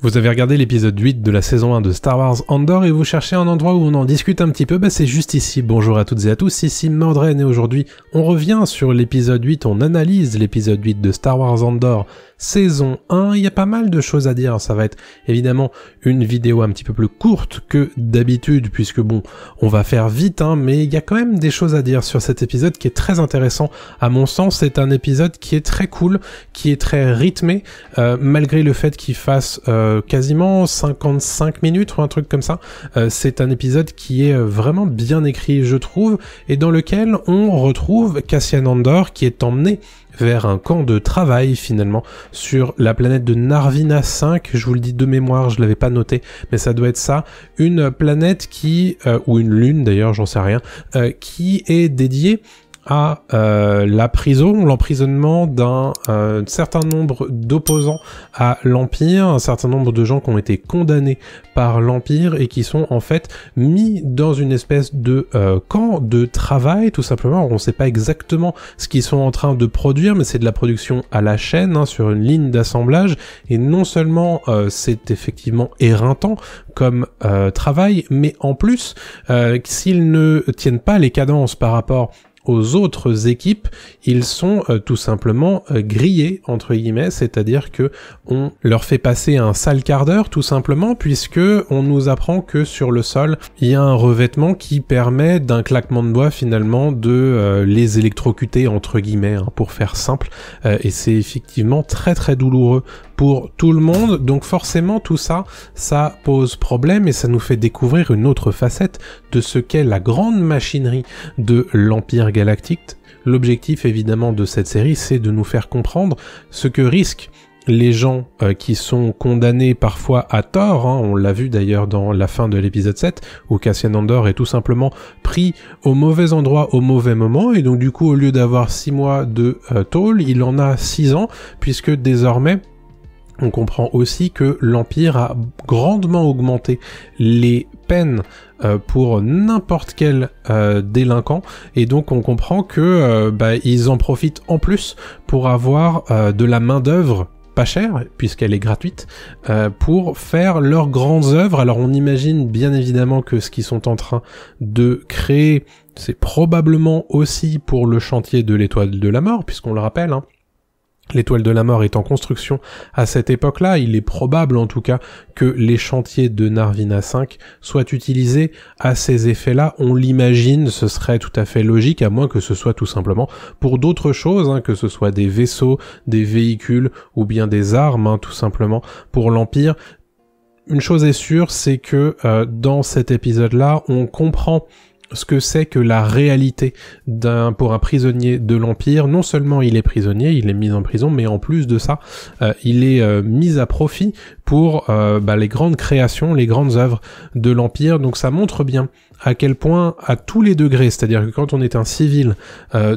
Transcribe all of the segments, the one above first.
Vous avez regardé l'épisode 8 de la saison 1 de Star Wars Andor et vous cherchez un endroit où on en discute un petit peu, bah c'est juste ici. Bonjour à toutes et à tous, ici Mordren et aujourd'hui on revient sur l'épisode 8, on analyse l'épisode 8 de Star Wars Andor saison 1. Il y a pas mal de choses à dire. Ça va être évidemment une vidéo un petit peu plus courte que d'habitude, puisque bon, on va faire vite, hein, mais il y a quand même des choses à dire sur cet épisode qui est très intéressant. À mon sens, c'est un épisode qui est très cool, qui est très rythmé, euh, malgré le fait qu'il fasse euh, quasiment 55 minutes ou un truc comme ça. Euh, c'est un épisode qui est euh, vraiment bien écrit, je trouve, et dans lequel on retrouve Cassian Andor qui est emmené vers un camp de travail finalement sur la planète de Narvina 5. Je vous le dis de mémoire, je l'avais pas noté, mais ça doit être ça. Une planète qui, euh, ou une lune d'ailleurs, j'en sais rien, euh, qui est dédiée à euh, la prison, l'emprisonnement d'un euh, certain nombre d'opposants à l'Empire, un certain nombre de gens qui ont été condamnés par l'Empire et qui sont en fait mis dans une espèce de euh, camp de travail, tout simplement. on ne sait pas exactement ce qu'ils sont en train de produire, mais c'est de la production à la chaîne, hein, sur une ligne d'assemblage, et non seulement c'est effectivement éreintant comme travail, mais en plus, s'ils ne tiennent pas les cadences par rapport aux autres équipes, ils sont euh, tout simplement euh, grillés entre guillemets, c'est-à-dire que on leur fait passer un sale quart d'heure tout simplement puisque on nous apprend que sur le sol, il y a un revêtement qui permet d'un claquement de bois, finalement de euh, les électrocuter entre guillemets hein, pour faire simple et c'est effectivement très très douloureux pour tout le monde. Donc forcément tout ça, ça pose problème et ça nous fait découvrir une autre facette de ce qu'est la grande machinerie de l'Empire galactique. L'objectif évidemment de cette série, c'est de nous faire comprendre ce que risquent les gens euh, qui sont condamnés parfois à tort, hein. on l'a vu d'ailleurs dans la fin de l'épisode 7, où Cassian Andor est tout simplement pris au mauvais endroit au mauvais moment, et donc du coup au lieu d'avoir 6 mois de euh, tôle, il en a 6 ans, puisque désormais on comprend aussi que l'Empire a grandement augmenté les peines euh, pour n'importe quel euh, délinquant et donc on comprend que euh, bah, ils en profitent en plus pour avoir de la main d'œuvre pas chère puisqu'elle est gratuite pour faire leurs grandes œuvres alors on imagine bien évidemment que ce qu'ils sont en train de créer c'est probablement aussi pour le chantier de l'étoile de la mort puisqu'on le rappelle hein, L'étoile de la mort est en construction à cette époque-là, il est probable en tout cas que les chantiers de Narvina V soient utilisés à ces effets-là, on l'imagine, ce serait tout à fait logique, à moins que ce soit tout simplement pour d'autres choses, hein, que ce soit des vaisseaux, des véhicules ou bien des armes, hein, tout simplement, pour l'Empire. Une chose est sûre, c'est que euh, dans cet épisode-là, on comprend ce que c'est que la réalité d'un pour un prisonnier de l'Empire. Non seulement il est prisonnier, il est mis en prison, mais en plus de ça, euh, il est euh, mis à profit pour euh, bah, les grandes créations, les grandes œuvres de l'Empire. Donc ça montre bien à quel point, à tous les degrés, c'est-à-dire que quand on est un civil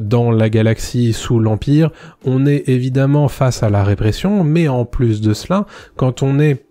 dans la galaxie sous l'Empire, on est évidemment face à la répression, mais en plus de cela, quand on est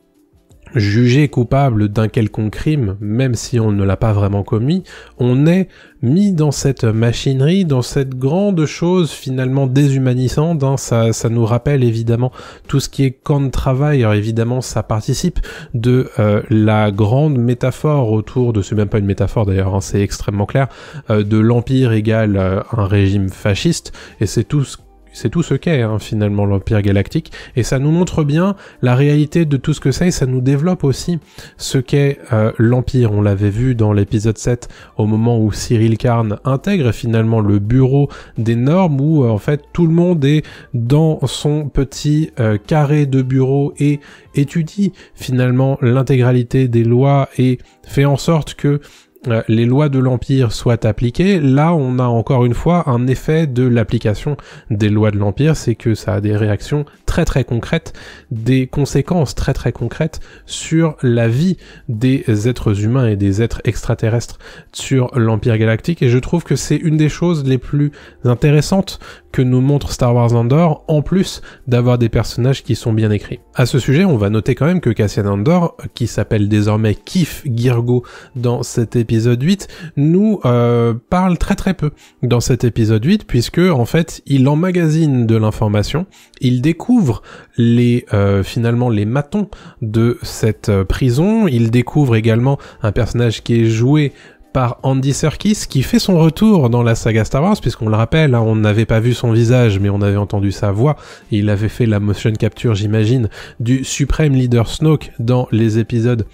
jugé coupable d'un quelconque crime, même si on ne l'a pas vraiment commis, on est mis dans cette machinerie, dans cette grande chose finalement déshumanisante. Hein. Ça, ça, nous rappelle évidemment tout ce qui est camp de travail. Alors évidemment, ça participe de euh, la grande métaphore autour de, c'est même pas une métaphore d'ailleurs, hein, c'est extrêmement clair, euh, de l'empire égale euh, un régime fasciste. Et c'est tout ce c'est tout ce qu'est hein, finalement l'Empire galactique, et ça nous montre bien la réalité de tout ce que c'est, et ça nous développe aussi ce qu'est euh, l'Empire. On l'avait vu dans l'épisode 7, au moment où Cyril Karn intègre finalement le bureau des normes, où euh, en fait tout le monde est dans son petit euh, carré de bureau et étudie finalement l'intégralité des lois et fait en sorte que euh, les lois de l'Empire soient appliquées. Là, on a encore une fois un effet de l'application des lois de l'Empire, c'est que ça a des réactions très très concrètes, des conséquences très très concrètes sur la vie des êtres humains et des êtres extraterrestres sur l'Empire galactique. Et je trouve que c'est une des choses les plus intéressantes que nous montre Star Wars Andor, en plus d'avoir des personnages qui sont bien écrits. À ce sujet, on va noter quand même que Cassian Andor, qui s'appelle désormais Kif Girgo dans cet épisode, Épisode 8, nous euh, parle très très peu dans cet épisode 8, puisque en fait il emmagasine de l'information, il découvre les euh, finalement les matons de cette euh, prison, il découvre également un personnage qui est joué par Andy Serkis qui fait son retour dans la saga Star Wars puisqu'on le rappelle, hein, on n'avait pas vu son visage mais on avait entendu sa voix. Il avait fait la motion capture, j'imagine, du suprême leader Snoke dans les épisodes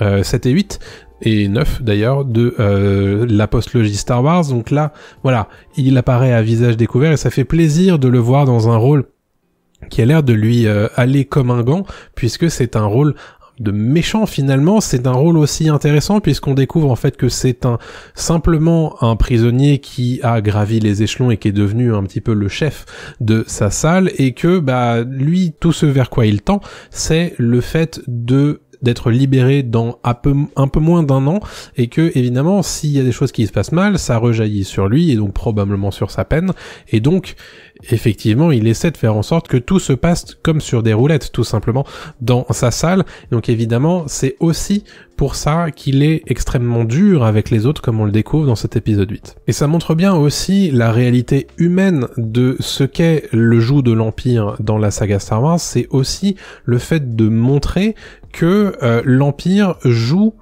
7 et 8 et neuf, d'ailleurs de euh, la postlogie Star Wars. Donc là, voilà, il apparaît à visage découvert et ça fait plaisir de le voir dans un rôle qui a l'air de lui euh, aller comme un gant, puisque c'est un rôle de méchant finalement, c'est un rôle aussi intéressant puisqu'on découvre en fait que c'est un simplement un prisonnier qui a gravi les échelons et qui est devenu un petit peu le chef de sa salle et que bah lui tout ce vers quoi il tend, c'est le fait de d'être libéré dans un peu, moins d'un an et que évidemment s'il y a des choses qui se passent mal, ça rejaillit sur lui et donc probablement sur sa peine et donc effectivement il essaie de faire en sorte que tout se passe comme sur des roulettes tout simplement dans sa salle. Donc évidemment c'est aussi pour ça qu'il est extrêmement dur avec les autres comme on le découvre dans cet épisode 8. Et ça montre bien aussi la réalité humaine de ce qu'est le joug de l'Empire dans la saga Star Wars, c'est aussi le fait de montrer que euh, l'Empire joue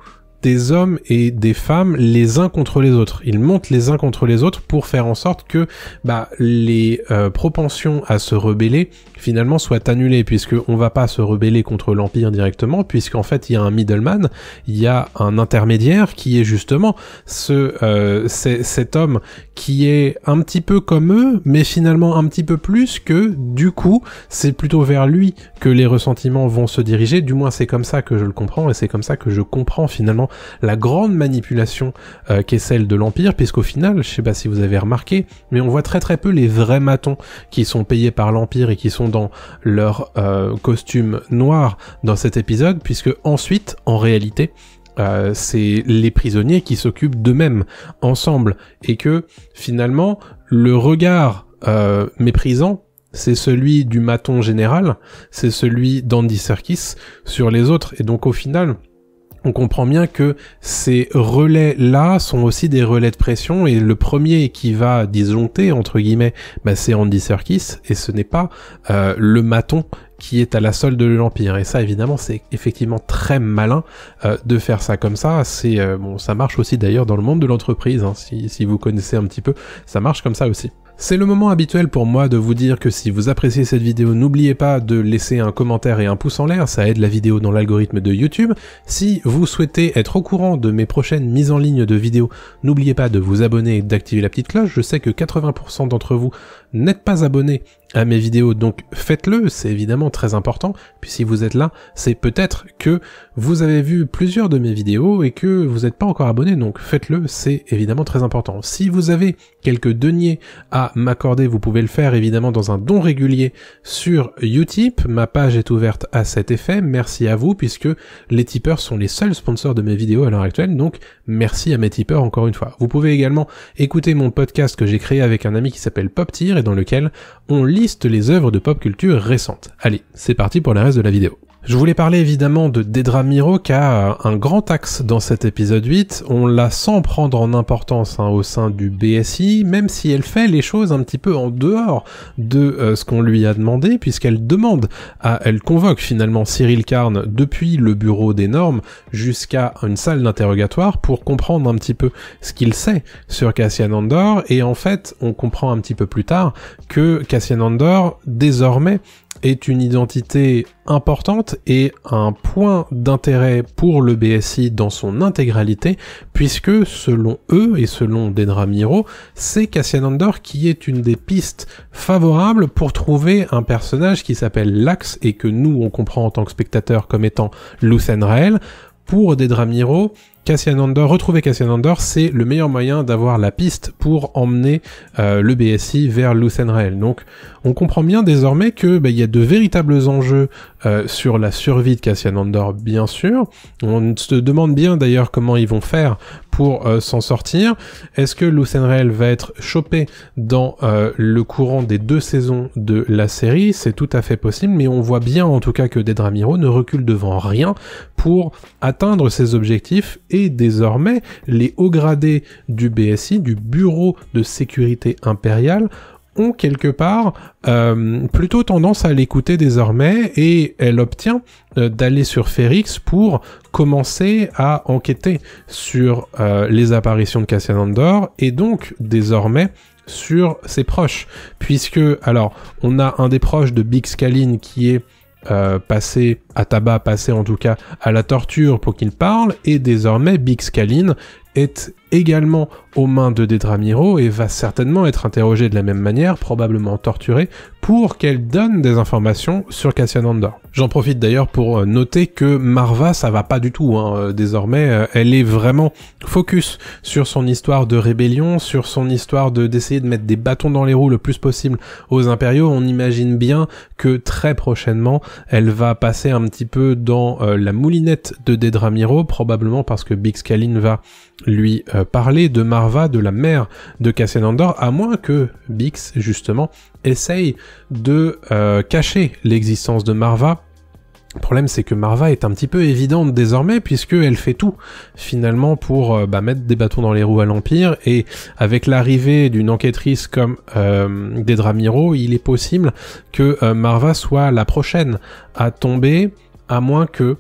des hommes et des femmes les uns contre les autres. Ils montent les uns contre les autres pour faire en sorte que bah, les euh, propensions à se rebeller finalement soient annulées, on va pas se rebeller contre l'Empire directement, puisqu'en fait il y a un middleman, il y a un intermédiaire qui est justement ce, euh, cet homme qui est un petit peu comme eux, mais finalement un petit peu plus que du coup c'est plutôt vers lui que les ressentiments vont se diriger, du moins c'est comme ça que je le comprends et c'est comme ça que je comprends finalement la grande manipulation qu'est euh, qui est celle de l'Empire, puisqu'au final, je sais pas si vous avez remarqué, mais on voit très très peu les vrais matons qui sont payés par l'Empire et qui sont dans leur euh, costume noir dans cet épisode, puisque ensuite, en réalité, euh, c'est les prisonniers qui s'occupent d'eux-mêmes ensemble et que finalement le regard méprisant c'est celui du maton général, c'est celui d'Andy Serkis sur les autres et donc au final on comprend bien que ces relais-là sont aussi des relais de pression et le premier qui va disjoncter, entre guillemets, bah, c'est Andy Serkis et ce n'est pas euh, le maton qui est à la solde de l'Empire. Et ça, évidemment, c'est effectivement très malin euh, de faire ça comme ça. C'est euh, bon, ça marche aussi d'ailleurs dans le monde de l'entreprise. Hein. si vous connaissez un petit peu, ça marche comme ça aussi. C'est le moment habituel pour moi de vous dire que si vous appréciez cette vidéo, n'oubliez pas de laisser un commentaire et un pouce en l'air, ça aide la vidéo dans l'algorithme de YouTube. Si vous souhaitez être au courant de mes prochaines mises en ligne de vidéos, n'oubliez pas de vous abonner et d'activer la petite cloche. Je sais que 80% d'entre vous n'êtes pas abonné à mes vidéos, donc faites-le, c'est évidemment très important. Puis si vous êtes là, c'est peut-être que vous avez vu plusieurs de mes vidéos et que vous n'êtes pas encore abonné, donc faites-le, c'est évidemment très important. Si vous avez quelques deniers à m'accorder, vous pouvez le faire évidemment dans un don régulier sur Utip. Ma page est ouverte à cet effet. Merci à vous puisque les tipeurs sont les seuls sponsors de mes vidéos à l'heure actuelle, donc merci à mes tipeurs encore une fois. Vous pouvez également écouter mon podcast que j'ai créé avec un ami qui s'appelle PopTir dans lequel on liste les œuvres de pop culture récentes. Allez, c'est parti pour le reste de la vidéo. Je voulais parler évidemment de Dedra Miro qui a euh, un grand axe dans cet épisode 8. On la sent prendre en importance hein, au sein du BSI, même si elle fait les choses un petit peu en dehors de euh, ce qu'on lui a demandé, puisqu'elle demande, à, elle convoque finalement Cyril Carne depuis le bureau des normes jusqu'à une salle d'interrogatoire pour comprendre un petit peu ce qu'il sait sur Cassian Andor. Et en fait, on comprend un petit peu plus tard que Cassian Andor désormais est une identité importante et un point d'intérêt pour le BSI dans son intégralité, puisque selon eux et selon Dedra Miro, c'est Cassian Andor qui est une des pistes favorables pour trouver un personnage qui s'appelle Lax et que nous on comprend en tant que spectateur comme étant Lucen Rael. Pour Dedra Miro, Cassian Andor, retrouver Cassian Andor, c'est le meilleur moyen d'avoir la piste pour emmener euh, le BSI vers Lucenrael. Donc, on comprend bien désormais que bah, il y a de véritables enjeux euh, sur la survie de Cassian Andor, bien sûr. On se demande bien d'ailleurs comment ils vont faire pour euh, s'en sortir. Est-ce que Lucenrael va être chopé dans le courant des deux saisons de la série C'est tout à fait possible, mais on voit bien en tout cas que Dedramiro ne recule devant rien pour atteindre ses objectifs et désormais les hauts gradés du BSI, du Bureau de sécurité impériale, ont quelque part euh, plutôt tendance à l'écouter désormais et elle obtient euh, d'aller sur Férix pour commencer à enquêter sur euh, les apparitions de Cassian Andor et donc désormais sur ses proches puisque alors on a un des proches de Big Scaline qui est euh, passer à tabac, passer en tout cas à la torture pour qu'il parle, et désormais Big Scaline est également aux mains de Miro et va certainement être interrogée de la même manière, probablement torturée, pour qu'elle donne des informations sur Cassian J'en profite d'ailleurs pour euh, noter que Marva, ça va pas du tout. Hein, euh, désormais, euh, elle est vraiment focus sur son histoire de rébellion, sur son histoire de d'essayer de mettre des bâtons dans les roues le plus possible aux impériaux. On imagine bien que très prochainement, elle va passer un petit peu dans la moulinette de Miro, probablement parce que Big Scaline va lui parler de Marva, de la mère de Andor, à moins que Bix, justement, essaye de euh, cacher l'existence de Marva le problème, c'est que Marva est un petit peu évidente désormais, puisqu'elle fait tout, finalement, pour euh, bah, mettre des bâtons dans les roues à l'Empire, et avec l'arrivée d'une enquêtrice comme euh, Miro, il est possible que euh, Marva soit la prochaine à tomber, à moins que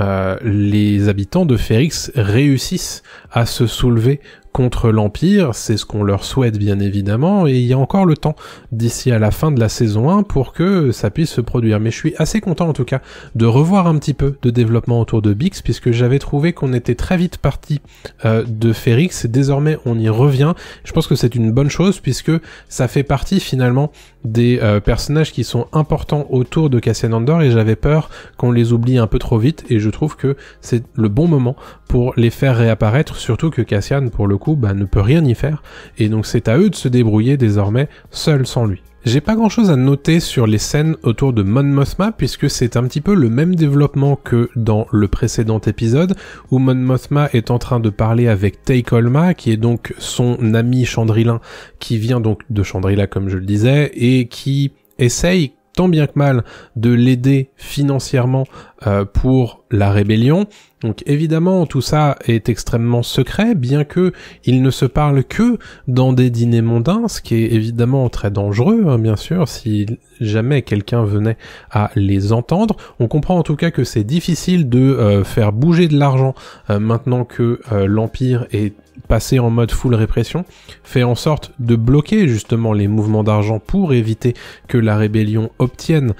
euh, les habitants de Férix réussissent à se soulever contre l'Empire, c'est ce qu'on leur souhaite bien évidemment, et il y a encore le temps d'ici à la fin de la saison 1 pour que ça puisse se produire. Mais je suis assez content en tout cas de revoir un petit peu de développement autour de Bix, puisque j'avais trouvé qu'on était très vite parti euh, de Férix, désormais on y revient. Je pense que c'est une bonne chose, puisque ça fait partie finalement des euh, personnages qui sont importants autour de Cassian Andor, et j'avais peur qu'on les oublie un peu trop vite, et je trouve que c'est le bon moment pour les faire réapparaître, surtout que Cassian, pour le bah, ne peut rien y faire, et donc c'est à eux de se débrouiller désormais seul sans lui. J'ai pas grand chose à noter sur les scènes autour de Mon Mothma puisque c'est un petit peu le même développement que dans le précédent épisode où Mon Mothma est en train de parler avec Taikolma, qui est donc son ami Chandrilin qui vient donc de Chandrila comme je le disais et qui essaye tant bien que mal de l'aider financièrement euh, pour la rébellion donc évidemment, tout ça est extrêmement secret, bien que il ne se parle que dans des dîners mondains, ce qui est évidemment très dangereux, hein, bien sûr, si jamais quelqu'un venait à les entendre. On comprend en tout cas que c'est difficile de euh, faire bouger de l'argent euh, maintenant que euh, l'Empire est passé en mode full répression, fait en sorte de bloquer justement les mouvements d'argent pour éviter que la rébellion obtienne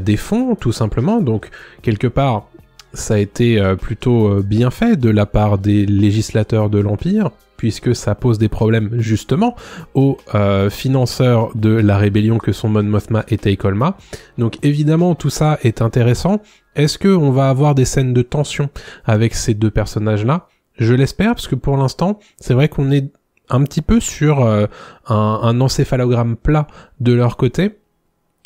des fonds, tout simplement. Donc, quelque part, ça a été euh, plutôt euh, bien fait de la part des législateurs de l'Empire, puisque ça pose des problèmes justement aux euh, financeurs de la rébellion que sont Mon Mothma et Teikolma. Donc évidemment tout ça est intéressant. Est-ce qu'on va avoir des scènes de tension avec ces deux personnages là Je l'espère parce que pour l'instant c'est vrai qu'on est un petit peu sur un, un encéphalogramme plat de leur côté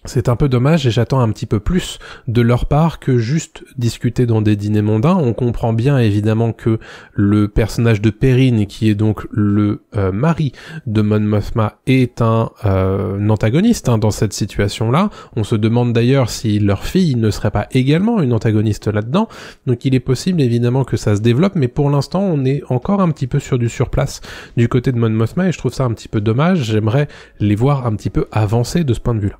c'est un peu dommage et j'attends un petit peu plus de leur part que juste discuter dans des dîners mondains. On comprend bien évidemment que le personnage de Perrine, qui est donc le euh, mari de Mon Mothma, est un, euh, antagoniste hein, dans cette situation-là. On se demande d'ailleurs si leur fille ne serait pas également une antagoniste là-dedans. Donc il est possible évidemment que ça se développe, mais pour l'instant on est encore un petit peu sur du surplace du côté de Mon Mothma et je trouve ça un petit peu dommage. J'aimerais les voir un petit peu avancer de ce point de vue-là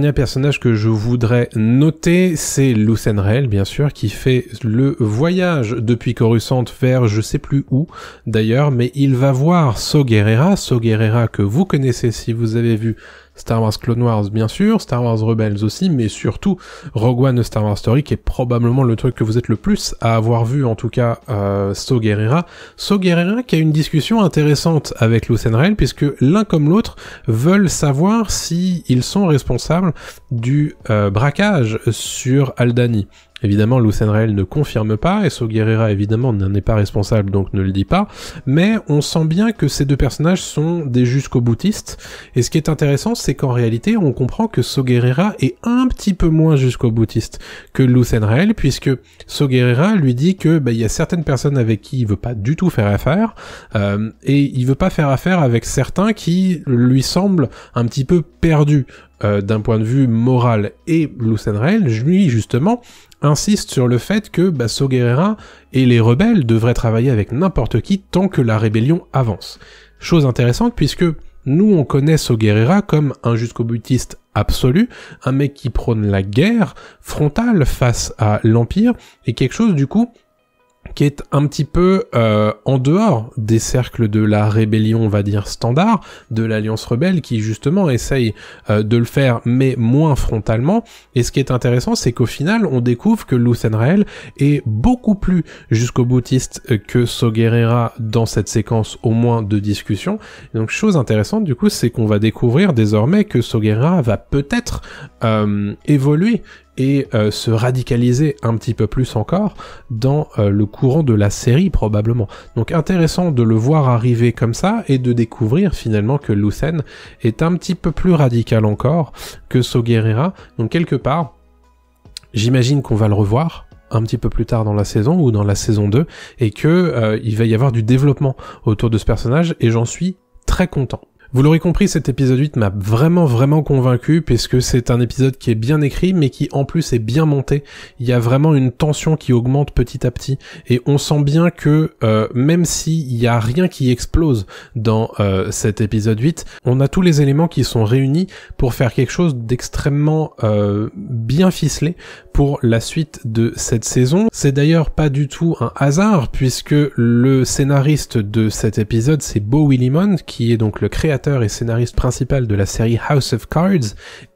dernier personnage que je voudrais noter, c'est Lucenrel, bien sûr, qui fait le voyage depuis Coruscant vers je sais plus où, d'ailleurs, mais il va voir So Guerrera, So Guerrera que vous connaissez si vous avez vu Star Wars Clone Wars bien sûr, Star Wars Rebels aussi, mais surtout Rogue One Star Wars Story qui est probablement le truc que vous êtes le plus à avoir vu en tout cas euh, So Guerrera. So Guerrera qui a une discussion intéressante avec Lusenrell puisque l'un comme l'autre veulent savoir si ils sont responsables du euh, braquage sur Aldani. Évidemment, Rael ne confirme pas, et So évidemment n'en est pas responsable, donc ne le dit pas, mais on sent bien que ces deux personnages sont des jusqu'au boutistes, et ce qui est intéressant, c'est qu'en réalité, on comprend que So est un petit peu moins jusqu'au boutiste que Lucenrael, puisque So lui dit que bah, il y a certaines personnes avec qui il veut pas du tout faire affaire, euh, et il veut pas faire affaire avec certains qui lui semblent un petit peu perdus euh, d'un point de vue moral. Et Lucenrael, lui, justement, insiste sur le fait que Basso Guerrera et les rebelles devraient travailler avec n'importe qui tant que la rébellion avance. Chose intéressante puisque nous on connaît So comme un jusqu'au boutiste absolu, un mec qui prône la guerre frontale face à l'Empire, et quelque chose du coup qui est un petit peu euh, en dehors des cercles de la rébellion, on va dire, standard, de l'Alliance rebelle, qui justement essaye euh, de le faire, mais moins frontalement. Et ce qui est intéressant, c'est qu'au final, on découvre que Lucenrael est beaucoup plus jusqu'au boutiste que Soguerera dans cette séquence, au moins, de discussion. donc, chose intéressante, du coup, c'est qu'on va découvrir désormais que Soguerera va peut-être euh, évoluer et euh, se radicaliser un petit peu plus encore dans euh, le courant de la série probablement. Donc intéressant de le voir arriver comme ça et de découvrir finalement que Lucen est un petit peu plus radical encore que Soguerera. Donc quelque part, j'imagine qu'on va le revoir un petit peu plus tard dans la saison ou dans la saison 2 et que euh, il va y avoir du développement autour de ce personnage et j'en suis très content. Vous l'aurez compris, cet épisode 8 m'a vraiment vraiment convaincu puisque c'est un épisode qui est bien écrit mais qui en plus est bien monté. Il y a vraiment une tension qui augmente petit à petit et on sent bien que euh, même s'il y a rien qui explose dans euh, cet épisode 8, on a tous les éléments qui sont réunis pour faire quelque chose d'extrêmement euh, bien ficelé pour la suite de cette saison. C'est d'ailleurs pas du tout un hasard puisque le scénariste de cet épisode c'est Bo Willimon qui est donc le créateur et scénariste principal de la série House of Cards,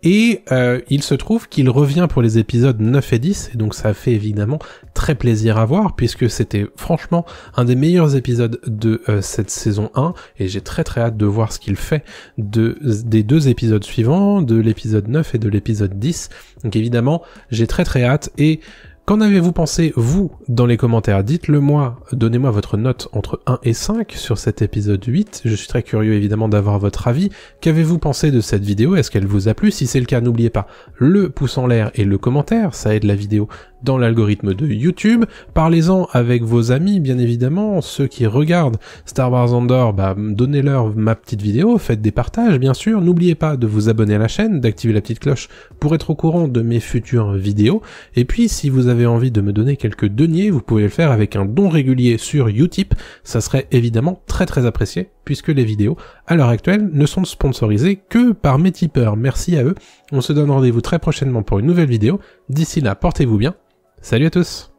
et euh, il se trouve qu'il revient pour les épisodes 9 et 10, et donc ça fait évidemment très plaisir à voir, puisque c'était franchement un des meilleurs épisodes de euh, cette saison 1, et j'ai très très hâte de voir ce qu'il fait de, des deux épisodes suivants, de l'épisode 9 et de l'épisode 10. Donc évidemment, j'ai très très hâte, et Qu'en avez-vous pensé, vous, dans les commentaires Dites-le moi, donnez-moi votre note entre 1 et 5 sur cet épisode 8. Je suis très curieux évidemment d'avoir votre avis. Qu'avez-vous pensé de cette vidéo Est-ce qu'elle vous a plu Si c'est le cas, n'oubliez pas le pouce en l'air et le commentaire, ça aide la vidéo dans l'algorithme de YouTube. Parlez-en avec vos amis, bien évidemment, ceux qui regardent Star Wars Andor, bah, donnez-leur ma petite vidéo, faites des partages, bien sûr. N'oubliez pas de vous abonner à la chaîne, d'activer la petite cloche pour être au courant de mes futures vidéos. Et puis, si vous avez envie de me donner quelques deniers, vous pouvez le faire avec un don régulier sur Utip. Ça serait évidemment très très apprécié puisque les vidéos, à l'heure actuelle, ne sont sponsorisées que par mes tipeurs. Merci à eux. On se donne rendez-vous très prochainement pour une nouvelle vidéo. D'ici là, portez-vous bien Salut à tous